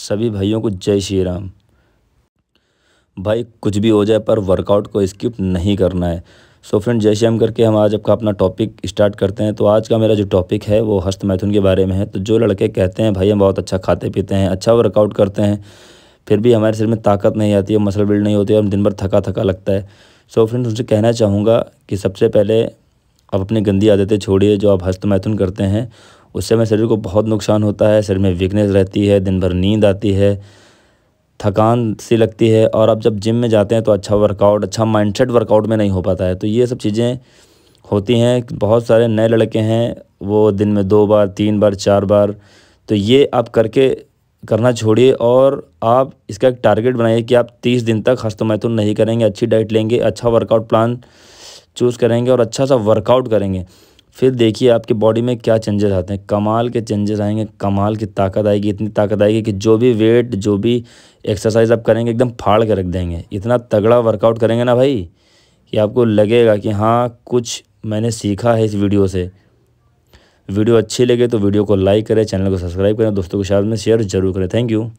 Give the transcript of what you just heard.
सभी भाइयों को जय श्री राम भाई कुछ भी हो जाए पर वर्कआउट को स्किप नहीं करना है सो फ्रेंड जय श्याम करके हम आज आपका अपना टॉपिक स्टार्ट करते हैं तो आज का मेरा जो टॉपिक है वो हस्त मैथुन के बारे में है तो जो लड़के कहते हैं भाई हम बहुत अच्छा खाते पीते हैं अच्छा वर्कआउट करते हैं फिर भी हमारे शरीर में ताकत नहीं आती है मसल बिल्ड नहीं होती है हम दिन भर थका थका लगता है सो फ्रेंड उनसे कहना चाहूँगा कि सबसे पहले आप अपनी गंदी आदतें छोड़िए जो आप हस्त मैथुन करते हैं उससे हमें शरीर को बहुत नुकसान होता है शरीर में वीकनेस रहती है दिन भर नींद आती है थकान सी लगती है और आप जब जिम में जाते हैं तो अच्छा वर्कआउट अच्छा माइंडसेट वर्कआउट में नहीं हो पाता है तो ये सब चीज़ें होती हैं बहुत सारे नए लड़के हैं वो दिन में दो बार तीन बार चार बार तो ये आप करके करना छोड़िए और आप इसका एक टारगेट बनाइए कि आप तीस दिन तक हस्त हस्तमैथुन नहीं करेंगे अच्छी डाइट लेंगे अच्छा वर्कआउट प्लान चूज़ करेंगे और अच्छा सा वर्कआउट करेंगे फिर देखिए आपके बॉडी में क्या चेंजेस आते हैं कमाल के चेंजेस आएंगे कमाल की ताकत आएगी इतनी ताकत आएगी कि जो भी वेट जो भी एक्सरसाइज आप करेंगे एकदम फाड़ के रख देंगे इतना तगड़ा वर्कआउट करेंगे ना भाई कि आपको लगेगा कि हाँ कुछ मैंने सीखा है इस वीडियो से वीडियो अच्छी लगे तो वीडियो को लाइक करें चैनल को सब्सक्राइब करें दोस्तों के साथ में शेयर ज़रूर करें थैंक यू